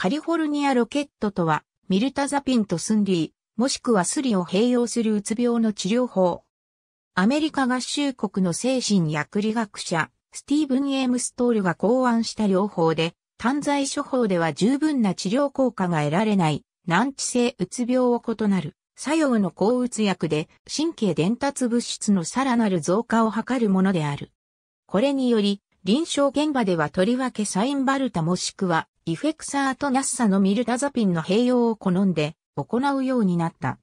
カリフォルニアロケットとは、ミルタザピンとスンリー、もしくはスリを併用するうつ病の治療法。アメリカ合衆国の精神薬理学者、スティーブン・エームストールが考案した療法で、単剤処方では十分な治療効果が得られない、難治性うつ病を異なる、作用の抗うつ薬で、神経伝達物質のさらなる増加を図るものである。これにより、臨床現場ではとりわけサインバルタもしくはディフェクサーとナッサのミルダザピンの併用を好んで行うようになった。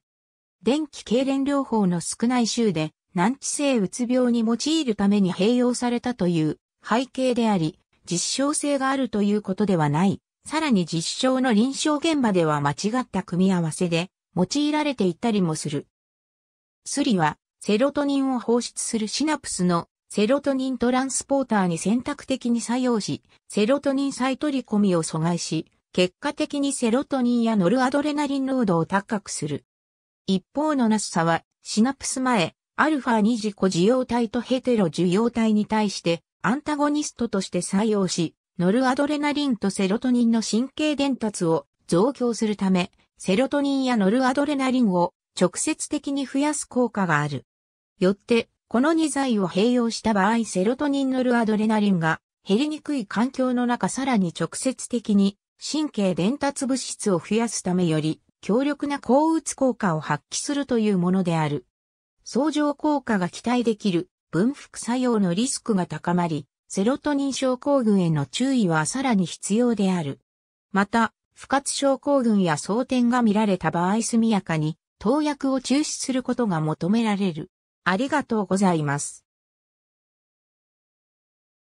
電気痙攣療法の少ない州で難治性うつ病に用いるために併用されたという背景であり、実証性があるということではない。さらに実証の臨床現場では間違った組み合わせで用いられていったりもする。スリはセロトニンを放出するシナプスのセロトニントランスポーターに選択的に作用し、セロトニン再取り込みを阻害し、結果的にセロトニンやノルアドレナリン濃度を高くする。一方のナスサは、シナプス前、アルファ2自己受容体とヘテロ受容体に対して、アンタゴニストとして作用し、ノルアドレナリンとセロトニンの神経伝達を増強するため、セロトニンやノルアドレナリンを直接的に増やす効果がある。よって、この2剤を併用した場合セロトニンノルアドレナリンが減りにくい環境の中さらに直接的に神経伝達物質を増やすためより強力な抗うつ効果を発揮するというものである。相乗効果が期待できる分副作用のリスクが高まり、セロトニン症候群への注意はさらに必要である。また、不活症候群や争点が見られた場合速やかに投薬を中止することが求められる。ありがとうございます。